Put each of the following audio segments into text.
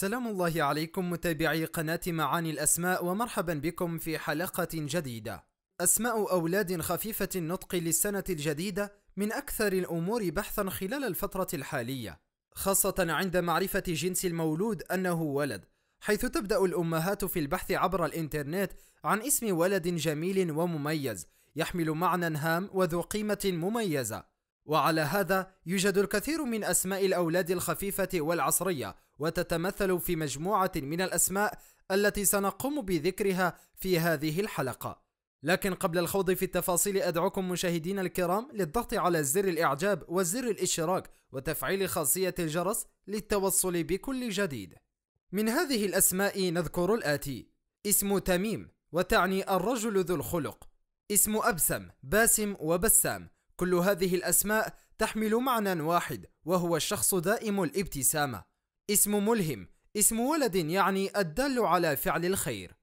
سلام الله عليكم متابعي قناة معاني الأسماء ومرحبا بكم في حلقة جديدة أسماء أولاد خفيفة النطق للسنة الجديدة من أكثر الأمور بحثا خلال الفترة الحالية خاصة عند معرفة جنس المولود أنه ولد حيث تبدأ الأمهات في البحث عبر الإنترنت عن اسم ولد جميل ومميز يحمل معنى هام وذو قيمة مميزة وعلى هذا يوجد الكثير من أسماء الأولاد الخفيفة والعصرية وتتمثل في مجموعة من الأسماء التي سنقوم بذكرها في هذه الحلقة لكن قبل الخوض في التفاصيل أدعوكم مشاهدين الكرام للضغط على زر الإعجاب وزر الاشتراك وتفعيل خاصية الجرس للتوصل بكل جديد من هذه الأسماء نذكر الآتي اسم تميم وتعني الرجل ذو الخلق اسم أبسم باسم وبسام كل هذه الأسماء تحمل معنى واحد وهو الشخص دائم الابتسامة اسم ملهم اسم ولد يعني الدال على فعل الخير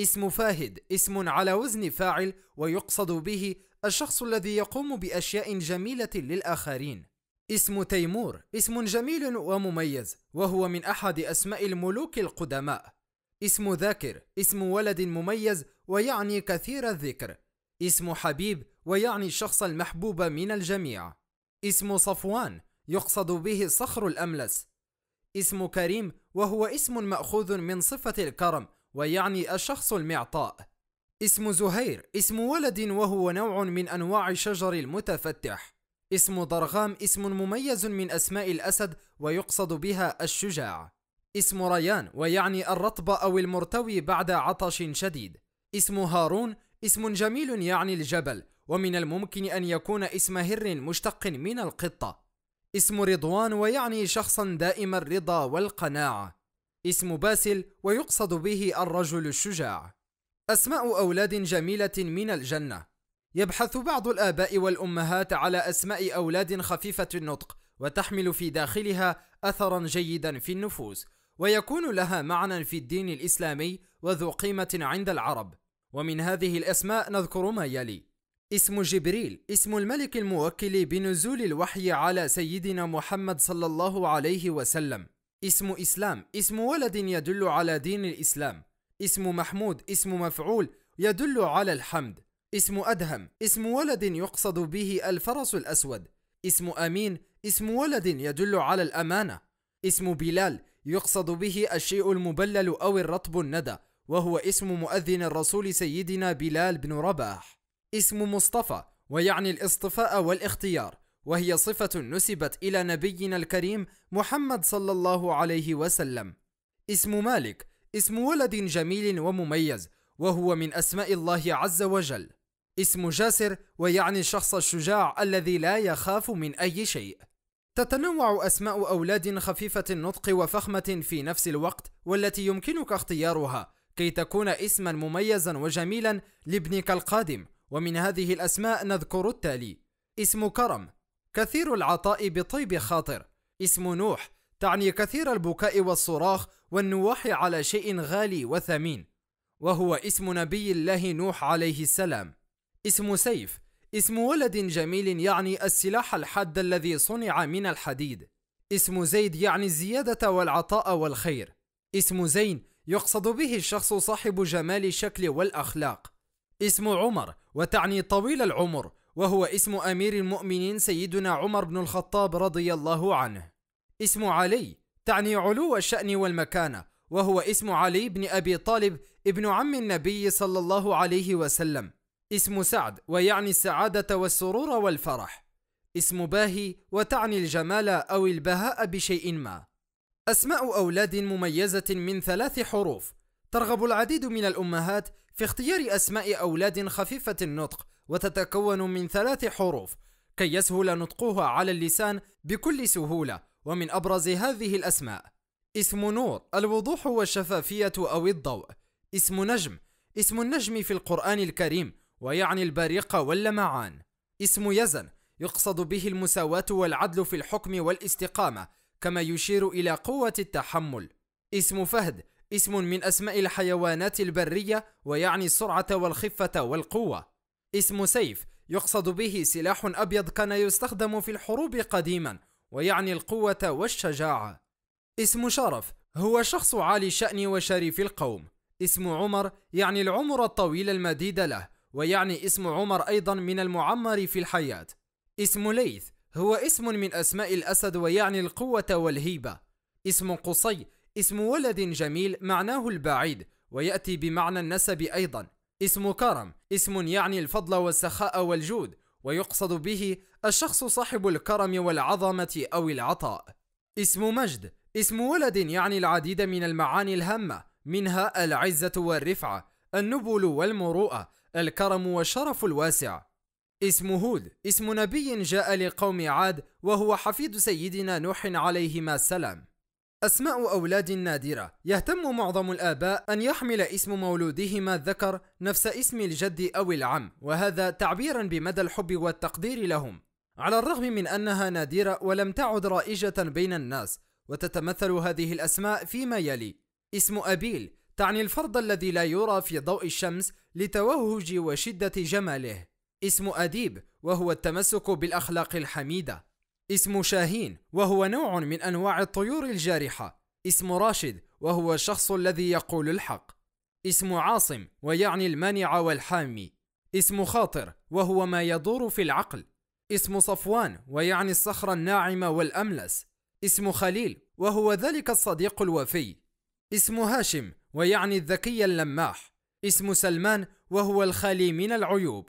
اسم فاهد اسم على وزن فاعل ويقصد به الشخص الذي يقوم بأشياء جميلة للآخرين اسم تيمور اسم جميل ومميز وهو من أحد أسماء الملوك القدماء اسم ذاكر اسم ولد مميز ويعني كثير الذكر اسم حبيب ويعني الشخص المحبوب من الجميع اسم صفوان يقصد به صخر الأملس اسم كريم وهو اسم مأخوذ من صفة الكرم ويعني الشخص المعطاء اسم زهير اسم ولد وهو نوع من أنواع شجر المتفتح اسم ضرغام اسم مميز من أسماء الأسد ويقصد بها الشجاع اسم ريان ويعني الرطب أو المرتوي بعد عطش شديد اسم هارون اسم جميل يعني الجبل ومن الممكن أن يكون اسم هر مشتق من القطة اسم رضوان ويعني شخصا دائم الرضا والقناعة اسم باسل ويقصد به الرجل الشجاع أسماء أولاد جميلة من الجنة يبحث بعض الآباء والأمهات على أسماء أولاد خفيفة النطق وتحمل في داخلها أثرا جيدا في النفوس ويكون لها معنى في الدين الإسلامي وذو قيمة عند العرب ومن هذه الأسماء نذكر ما يلي اسم جبريل اسم الملك الموكل بنزول الوحي على سيدنا محمد صلى الله عليه وسلم اسم إسلام اسم ولد يدل على دين الإسلام اسم محمود اسم مفعول يدل على الحمد اسم أدهم اسم ولد يقصد به الفرس الأسود اسم أمين اسم ولد يدل على الأمانة اسم بلال يقصد به الشيء المبلل أو الرطب الندى وهو اسم مؤذن الرسول سيدنا بلال بن رباح اسم مصطفى ويعني الاصطفاء والاختيار وهي صفة نسبت إلى نبينا الكريم محمد صلى الله عليه وسلم اسم مالك اسم ولد جميل ومميز وهو من أسماء الله عز وجل اسم جاسر ويعني الشخص الشجاع الذي لا يخاف من أي شيء تتنوع أسماء أولاد خفيفة النطق وفخمة في نفس الوقت والتي يمكنك اختيارها كي تكون اسما مميزا وجميلا لابنك القادم ومن هذه الأسماء نذكر التالي اسم كرم كثير العطاء بطيب خاطر اسم نوح تعني كثير البكاء والصراخ والنواح على شيء غالي وثمين وهو اسم نبي الله نوح عليه السلام اسم سيف اسم ولد جميل يعني السلاح الحاد الذي صنع من الحديد اسم زيد يعني الزيادة والعطاء والخير اسم زين يقصد به الشخص صاحب جمال الشكل والأخلاق اسم عمر وتعني طويل العمر وهو اسم أمير المؤمنين سيدنا عمر بن الخطاب رضي الله عنه اسم علي تعني علو الشأن والمكانة وهو اسم علي بن أبي طالب ابن عم النبي صلى الله عليه وسلم اسم سعد ويعني السعادة والسرور والفرح اسم باهي وتعني الجمال أو البهاء بشيء ما أسماء أولاد مميزة من ثلاث حروف ترغب العديد من الأمهات في اختيار أسماء أولاد خفيفة النطق وتتكون من ثلاث حروف كي يسهل نطقها على اللسان بكل سهولة ومن أبرز هذه الأسماء اسم نور الوضوح والشفافية أو الضوء اسم نجم اسم النجم في القرآن الكريم ويعني البريق واللمعان اسم يزن يقصد به المساواة والعدل في الحكم والاستقامة كما يشير إلى قوة التحمل اسم فهد اسم من أسماء الحيوانات البرية ويعني السرعة والخفة والقوة اسم سيف يقصد به سلاح أبيض كان يستخدم في الحروب قديما ويعني القوة والشجاعة اسم شرف هو شخص عالي الشأن وشريف القوم اسم عمر يعني العمر الطويل المديد له ويعني اسم عمر أيضا من المعمر في الحياة اسم ليث هو اسم من أسماء الأسد ويعني القوة والهيبة اسم قصي اسم ولد جميل معناه البعيد ويأتي بمعنى النسب أيضا اسم كرم اسم يعني الفضل والسخاء والجود ويقصد به الشخص صاحب الكرم والعظمة أو العطاء اسم مجد اسم ولد يعني العديد من المعاني الهامة منها العزة والرفعة النبل والمروءة الكرم والشرف الواسع اسم هود اسم نبي جاء لقوم عاد وهو حفيد سيدنا نوح عليهما السلام أسماء أولاد نادرة يهتم معظم الآباء أن يحمل اسم مولودهما الذكر نفس اسم الجد أو العم وهذا تعبيرا بمدى الحب والتقدير لهم على الرغم من أنها نادرة ولم تعد رائجة بين الناس وتتمثل هذه الأسماء فيما يلي اسم أبيل تعني الفرد الذي لا يرى في ضوء الشمس لتوهج وشدة جماله اسم أديب وهو التمسك بالأخلاق الحميدة اسم شاهين وهو نوع من أنواع الطيور الجارحة اسم راشد وهو الشخص الذي يقول الحق اسم عاصم ويعني المانع والحامي اسم خاطر وهو ما يدور في العقل اسم صفوان ويعني الصخرة الناعمة والأملس اسم خليل وهو ذلك الصديق الوفي اسم هاشم ويعني الذكي اللماح اسم سلمان وهو الخالي من العيوب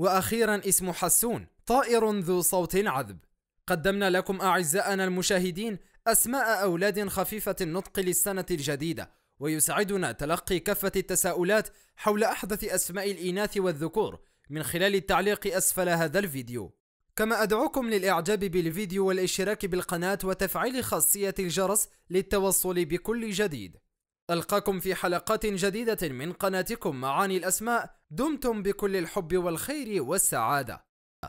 واخيرا اسم حسون طائر ذو صوت عذب قدمنا لكم اعزائنا المشاهدين اسماء اولاد خفيفه النطق للسنه الجديده ويسعدنا تلقي كافه التساؤلات حول احدث اسماء الاناث والذكور من خلال التعليق اسفل هذا الفيديو كما أدعوكم للإعجاب بالفيديو والاشتراك بالقناة وتفعيل خاصية الجرس للتوصل بكل جديد ألقاكم في حلقات جديدة من قناتكم معاني الأسماء دمتم بكل الحب والخير والسعادة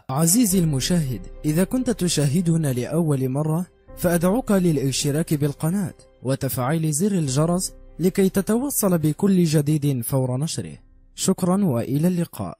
عزيزي المشاهد إذا كنت تشاهدنا لأول مرة فأدعوك للاشتراك بالقناة وتفعيل زر الجرس لكي تتوصل بكل جديد فور نشره شكرا وإلى اللقاء